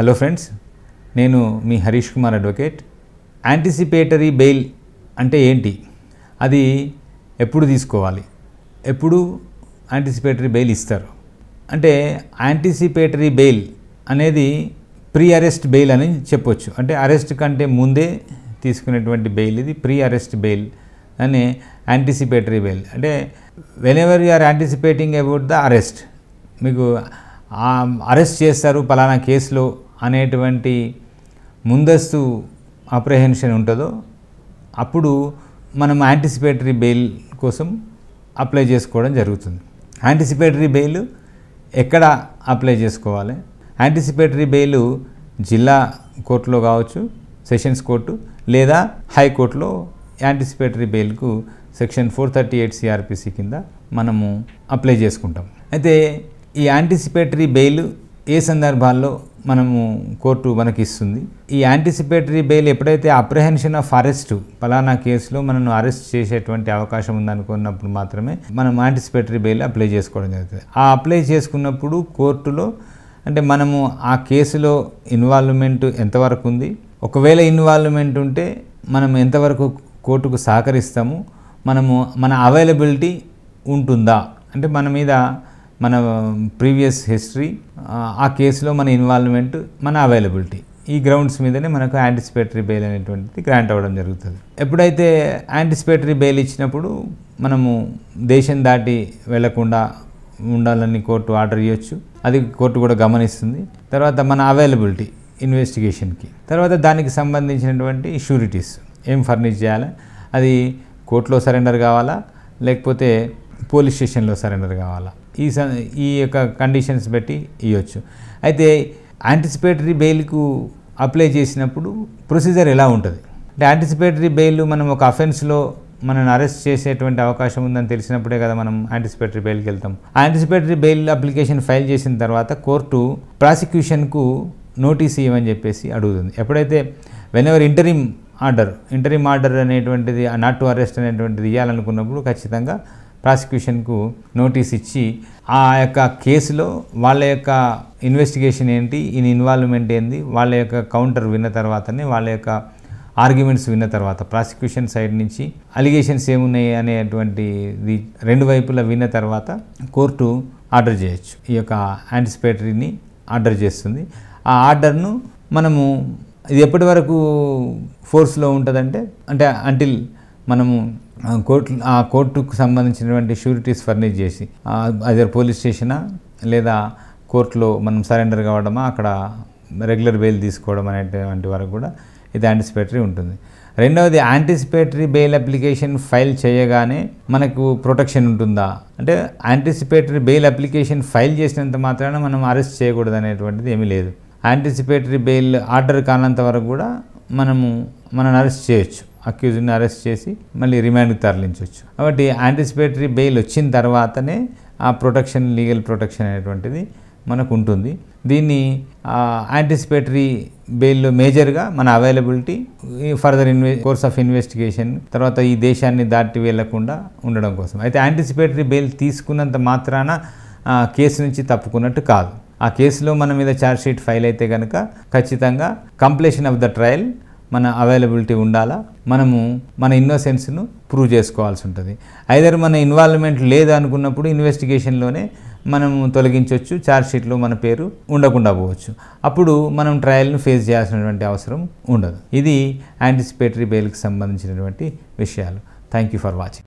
hello friends నేను మీ Harish Kumar advocate anticipatory bail అంటే ఏంటి అది ఎప్పుడు తీసుకోవాలి ఎప్పుడు యాంటిసిపేటరీ బెయిల్ ఇస్తారు అంటే యాంటిసిపేటరీ బెయిల్ అనేది ప్రీ అరెస్ట్ బెయిల్ అని చెప్పొచ్చు అంటే అరెస్ట్ కంటే ముందే తీసుకునేటువంటి బెయిల్ ఇది ప్రీ అరెస్ట్ బెయిల్ అని యాంటిసిపేటరీ బెయిల్ అంటే whenever you are anticipating about the arrest మీకు అరెస్ట్ చేస్తారు పలానా కేసులో అనేటువంటి ముందస్తు అప్రహెన్షన్ ఉంటుందో అప్పుడు మనం యాంటిసిపేటరీ బెయిల్ కోసం అప్లై చేసుకోవడం జరుగుతుంది యాంటిసిపేటరీ బెయిల్ ఎక్కడ అప్లై చేసుకోవాలి యాంటిసిపేటరీ బెయిల్ జిల్లా కోర్టులో కావచ్చు సెషన్స్ కోర్టు లేదా హైకోర్టులో యాంటిసిపేటరీ బెయిల్కు section four thirty eight CrPC కింద మనము అప్లై చేసుకుంటాం అయితే ఈ యాంటిసిపేటరీ బెయిల్ ఏ సందర్భాల్లో మనము కోర్టు మనకి ఇస్తుంది ఈ యాంటిసిపేటరీ బెయిల్ ఎప్పుడైతే అప్రహెన్షన్ ఆఫ్ అరెస్ట్ ఫలానా కేసులో మనను అరెస్ట్ చేసేటువంటి అవకాశం ఉందనుకున్నప్పుడు మాత్రమే మనం యాంటిసిపేటరీ బెయిల్ అప్లై చేసుకోవడం జరుగుతుంది ఆ అప్లై చేసుకున్నప్పుడు కోర్టులో అంటే మనము ఆ కేసులో ఇన్వాల్వ్మెంట్ ఎంతవరకు ఉంది ఒకవేళ ఇన్వాల్వ్మెంట్ ఉంటే మనం ఎంతవరకు కోర్టుకు సహకరిస్తాము మనము మన అవైలబిలిటీ ఉంటుందా అంటే మన మీద మన ప్రీవియస్ హిస్టరీ ఆ కేసులో మన ఇన్వాల్వ్మెంట్ మన అవైలబిలిటీ ఈ గ్రౌండ్స్ మీదనే మనకు యాంటిసిపేటరీ బెయిల్ అనేటువంటిది గ్రాంట్ అవ్వడం జరుగుతుంది ఎప్పుడైతే యాంటిసిపేటరీ బెయిల్ ఇచ్చినప్పుడు మనము దేశం దాటి వెళ్లకుండా ఉండాలని కోర్టు ఆర్డర్ ఇవ్వచ్చు అది కోర్టు కూడా గమనిస్తుంది తర్వాత మన అవైలబిలిటీ ఇన్వెస్టిగేషన్కి తర్వాత దానికి సంబంధించినటువంటి షూరిటీస్ ఏం ఫర్నిష్ చేయాలి అది కోర్టులో సరెండర్ కావాలా లేకపోతే పోలీస్ స్టేషన్లో సరెండర్ కావాలా ఈ ఈ యొక్క కండిషన్స్ బట్టి ఇవ్వచ్చు అయితే యాంటిసిపేటరీ బెయిల్కు అప్లై చేసినప్పుడు ప్రొసీజర్ ఎలా ఉంటుంది అంటే యాంటిసిపేటరీ బెయిల్ మనం ఒక అఫెన్స్లో మనల్ని అరెస్ట్ చేసేటువంటి అవకాశం ఉందని తెలిసినప్పుడే కదా మనం యాంటిసిపేటరీ బెయిల్కి వెళ్తాం యాంటిసిపేటరీ బెయిల్ అప్లికేషన్ ఫైల్ చేసిన తర్వాత కోర్టు ప్రాసిక్యూషన్కు నోటీస్ ఇవ్వని చెప్పేసి అడుగుతుంది ఎప్పుడైతే whenever interim order interim order అనేటువంటిది నాట్ టు అరెస్ట్ అనేటువంటిది ఇవ్వాలనుకున్నప్పుడు ఖచ్చితంగా ప్రాసిక్యూషన్కు నోటీస్ ఇచ్చి ఆ యొక్క కేసులో వాళ్ళ యొక్క ఇన్వెస్టిగేషన్ ఏంటి ఈయన ఇన్వాల్వ్మెంట్ ఏంది వాళ్ళ యొక్క కౌంటర్ విన్న తర్వాతనే వాళ్ళ యొక్క ఆర్గ్యుమెంట్స్ విన్న తర్వాత ప్రాసిక్యూషన్ సైడ్ నుంచి అలిగేషన్స్ ఏమున్నాయి అనేటువంటి రెండు వైపులా విన్న తర్వాత కోర్టు ఆర్డర్ చేయొచ్చు ఈ యొక్క యాంటిసిపేటరీని ఆర్డర్ చేస్తుంది ఆ ఆర్డర్ను మనము ఇది ఎప్పటి వరకు ఫోర్స్లో ఉంటుందంటే అంటే అంటిల్ మనము కోర్టు ఆ కోర్టుకు సంబంధించినటువంటి షూరిటీస్ ఫర్నిష్ చేసి అదే పోలీస్ స్టేషనా లేదా కోర్టులో మనం సరెండర్ కావడమా అక్కడ రెగ్యులర్ బెయిల్ తీసుకోవడం అనేటువంటి వరకు కూడా ఇది యాంటిసిపేటరీ ఉంటుంది రెండవది యాంటిసిపేటరీ బెయిల్ అప్లికేషన్ ఫైల్ చేయగానే మనకు ప్రొటెక్షన్ ఉంటుందా అంటే యాంటిసిపేటరీ బెయిల్ అప్లికేషన్ ఫైల్ చేసినంత మాత్రాన మనం అరెస్ట్ చేయకూడదు అనేటువంటిది ఏమీ లేదు యాంటిసిపేటరీ బెయిల్ ఆర్డర్ కానంత వరకు కూడా మనము మనం అరెస్ట్ చేయొచ్చు అక్యూజ్ని అరెస్ట్ చేసి మళ్ళీ రిమాండ్కి తరలించవచ్చు కాబట్టి యాంటిసిపేటరీ బెయిల్ వచ్చిన తర్వాతనే ఆ ప్రొటెక్షన్ లీగల్ ప్రొటెక్షన్ అనేటువంటిది మనకు ఉంటుంది దీన్ని యాంటిసిపేటరీ బెయిల్లో మేజర్గా మన అవైలబిలిటీ ఫర్దర్ ఇన్వె కోర్స్ ఆఫ్ ఇన్వెస్టిగేషన్ తర్వాత ఈ దేశాన్ని దాటి వెళ్లకుండా ఉండడం కోసం అయితే యాంటిసిపేటరీ బెయిల్ తీసుకున్నంత మాత్రాన కేసు నుంచి తప్పుకున్నట్టు కాదు ఆ కేసులో మన మీద షీట్ ఫైల్ అయితే కనుక ఖచ్చితంగా కంప్లీషన్ ఆఫ్ ద ట్రయల్ మన అవైలబిలిటీ ఉండాలా మనము మన ఇన్నోసెన్స్ను ప్రూవ్ చేసుకోవాల్సి ఉంటుంది ఐదర్ మన ఇన్వాల్వ్మెంట్ లేదు అనుకున్నప్పుడు ఇన్వెస్టిగేషన్లోనే మనం తొలగించవచ్చు ఛార్జ్షీట్లో మన పేరు ఉండకుండా పోవచ్చు అప్పుడు మనం ట్రయల్ను ఫేస్ చేయాల్సినటువంటి అవసరం ఉండదు ఇది యాంటిసిపేటరీ బెయిల్కి సంబంధించినటువంటి విషయాలు థ్యాంక్ యూ ఫర్ వాచింగ్